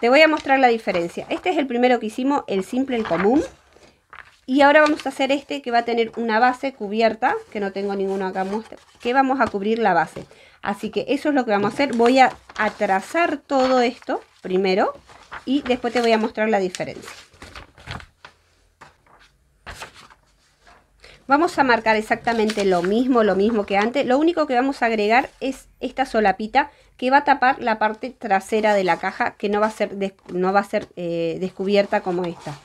Te voy a mostrar la diferencia. Este es el primero que hicimos, el simple, el común. Y ahora vamos a hacer este que va a tener una base cubierta, que no tengo ninguno acá que vamos a cubrir la base. Así que eso es lo que vamos a hacer. Voy a atrasar todo esto primero y después te voy a mostrar la diferencia. Vamos a marcar exactamente lo mismo, lo mismo que antes. Lo único que vamos a agregar es esta solapita que va a tapar la parte trasera de la caja que no va a ser, no va a ser eh, descubierta como esta.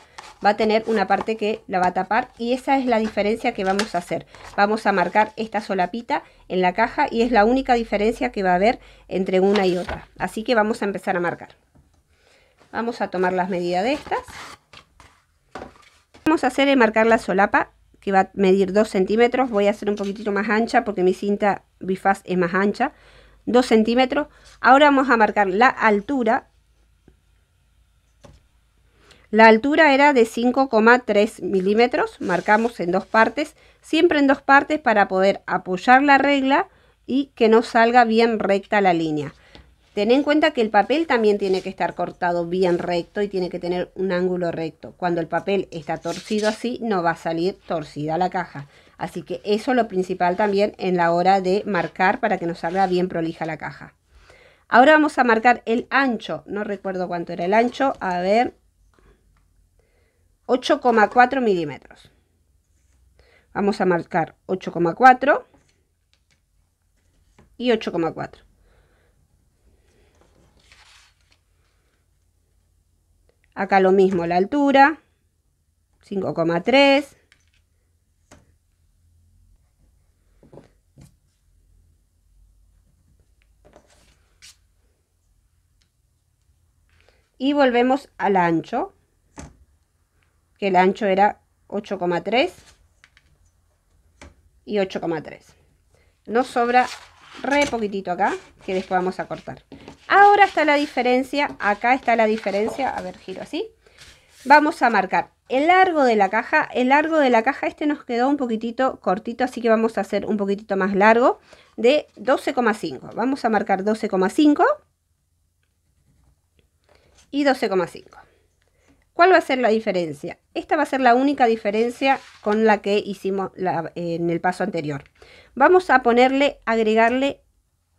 Va a tener una parte que la va a tapar y esa es la diferencia que vamos a hacer. Vamos a marcar esta solapita en la caja y es la única diferencia que va a haber entre una y otra. Así que vamos a empezar a marcar. Vamos a tomar las medidas de estas. Vamos a hacer es marcar la solapa que va a medir 2 centímetros. Voy a hacer un poquitito más ancha porque mi cinta bifaz es más ancha. 2 centímetros. Ahora vamos a marcar la altura. La altura era de 5,3 milímetros. Marcamos en dos partes, siempre en dos partes para poder apoyar la regla y que no salga bien recta la línea. Ten en cuenta que el papel también tiene que estar cortado bien recto y tiene que tener un ángulo recto. Cuando el papel está torcido así, no va a salir torcida la caja. Así que eso es lo principal también en la hora de marcar para que nos salga bien prolija la caja. Ahora vamos a marcar el ancho. No recuerdo cuánto era el ancho. A ver. 8,4 milímetros. Vamos a marcar 8,4 y 8,4. Acá lo mismo la altura. 5,3. y volvemos al ancho, que el ancho era 8,3 y 8,3. Nos sobra re poquitito acá, que después vamos a cortar. Ahora está la diferencia, acá está la diferencia, a ver, giro así. Vamos a marcar el largo de la caja, el largo de la caja, este nos quedó un poquitito cortito, así que vamos a hacer un poquitito más largo, de 12,5. Vamos a marcar 12,5 y 12,5. ¿Cuál va a ser la diferencia? Esta va a ser la única diferencia con la que hicimos en el paso anterior. Vamos a ponerle, agregarle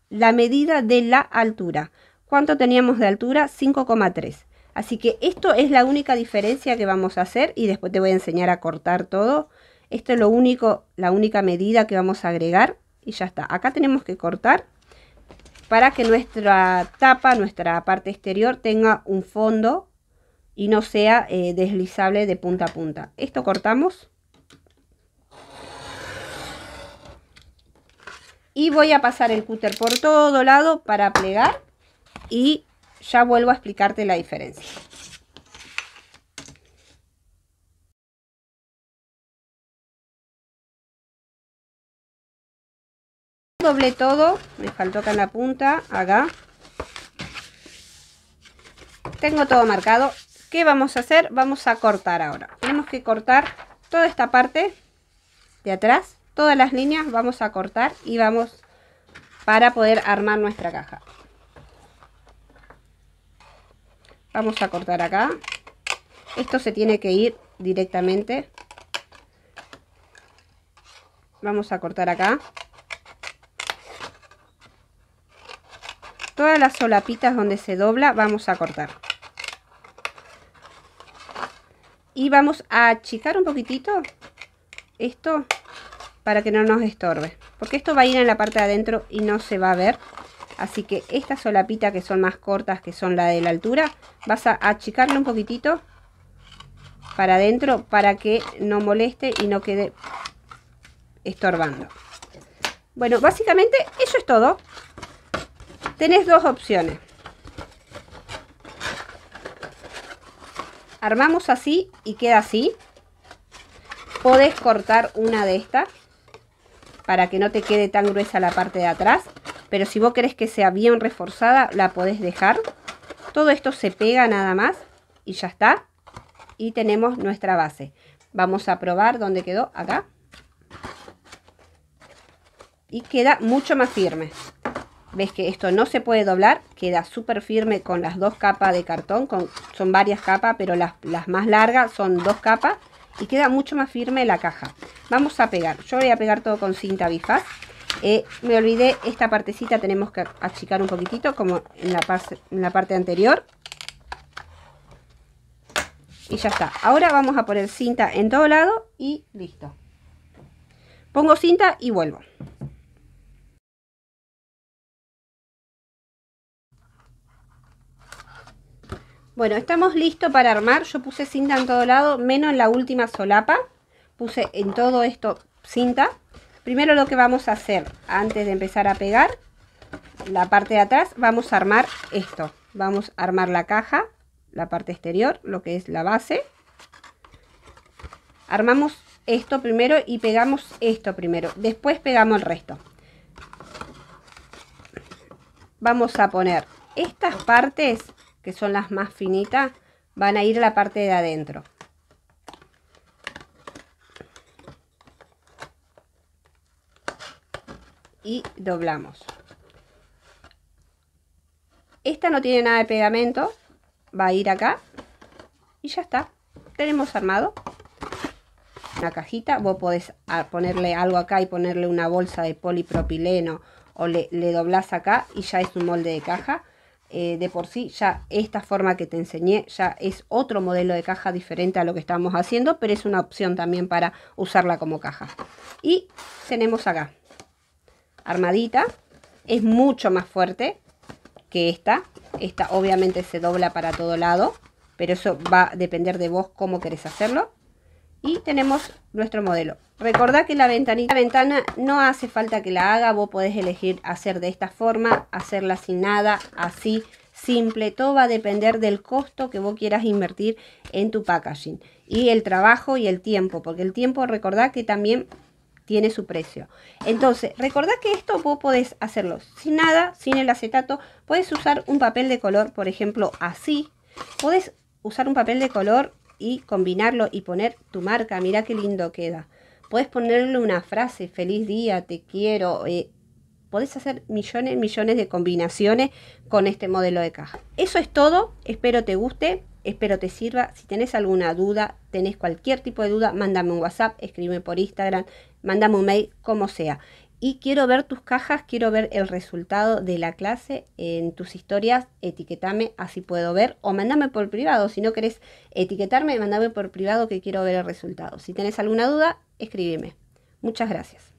la medida de la altura. ¿Cuánto teníamos de altura? 5,3. Así que esto es la única diferencia que vamos a hacer y después te voy a enseñar a cortar todo. Esto es lo único, la única medida que vamos a agregar y ya está. Acá tenemos que cortar para que nuestra tapa, nuestra parte exterior tenga un fondo y no sea eh, deslizable de punta a punta. Esto cortamos. Y voy a pasar el cúter por todo lado para plegar y ya vuelvo a explicarte la diferencia. doblé todo, me faltó acá en la punta, acá. Tengo todo marcado. ¿Qué vamos a hacer? Vamos a cortar ahora. Tenemos que cortar toda esta parte de atrás, todas las líneas vamos a cortar y vamos para poder armar nuestra caja. Vamos a cortar acá. Esto se tiene que ir directamente. Vamos a cortar acá. todas las solapitas donde se dobla vamos a cortar y vamos a achicar un poquitito esto para que no nos estorbe porque esto va a ir en la parte de adentro y no se va a ver así que esta solapitas que son más cortas que son la de la altura vas a achicarle un poquitito para adentro para que no moleste y no quede estorbando bueno básicamente eso es todo Tenés dos opciones. Armamos así y queda así. Podés cortar una de estas para que no te quede tan gruesa la parte de atrás. Pero si vos querés que sea bien reforzada, la podés dejar. Todo esto se pega nada más y ya está. Y tenemos nuestra base. Vamos a probar dónde quedó acá. Y queda mucho más firme ves que esto no se puede doblar, queda súper firme con las dos capas de cartón, son varias capas, pero las, las, más largas son dos capas y queda mucho más firme la caja. Vamos a pegar, yo voy a pegar todo con cinta bifaz. Eh, me olvidé, esta partecita tenemos que achicar un poquitito, como en la, en la parte anterior. Y ya está. Ahora vamos a poner cinta en todo lado y listo. Pongo cinta y vuelvo. Bueno, estamos listos para armar. Yo puse cinta en todo lado, menos en la última solapa. Puse en todo esto cinta. Primero lo que vamos a hacer, antes de empezar a pegar la parte de atrás, vamos a armar esto. Vamos a armar la caja, la parte exterior, lo que es la base. Armamos esto primero y pegamos esto primero. Después pegamos el resto. Vamos a poner estas partes que son las más finitas, van a ir a la parte de adentro. Y doblamos. Esta no tiene nada de pegamento, va a ir acá y ya está. Tenemos armado una cajita. Vos podés ah, ponerle algo acá y ponerle una bolsa de polipropileno o le, le doblás acá y ya es un molde de caja. Eh, de por sí ya esta forma que te enseñé ya es otro modelo de caja diferente a lo que estamos haciendo, pero es una opción también para usarla como caja. Y tenemos acá, armadita, es mucho más fuerte que esta, esta obviamente se dobla para todo lado, pero eso va a depender de vos cómo querés hacerlo y tenemos nuestro modelo. Recordad que la, ventanita, ventana no hace falta que la haga, vos podés elegir hacer de esta forma, hacerla sin nada, así, simple. Todo va a depender del costo que vos quieras invertir en tu packaging y el trabajo y el tiempo, porque el tiempo recordad que también tiene su precio. Entonces, recordad que esto vos podés hacerlo sin nada, sin el acetato. Podés usar un papel de color, por ejemplo, así. Podés usar un papel de color y combinarlo y poner tu marca. Mira qué lindo queda. Puedes ponerle una frase, feliz día, te quiero. Eh, podés hacer millones, y millones de combinaciones con este modelo de caja. Eso es todo. Espero te guste. Espero te sirva. Si tenés alguna duda, tenés cualquier tipo de duda, mándame un WhatsApp, escribe por Instagram, mándame un mail, como sea y quiero ver tus cajas, quiero ver el resultado de la clase en tus historias, etiquetame, así puedo ver, o mandame por privado, si no querés etiquetarme, mandame por privado que quiero ver el resultado. Si tenés alguna duda, escríbeme. Muchas gracias.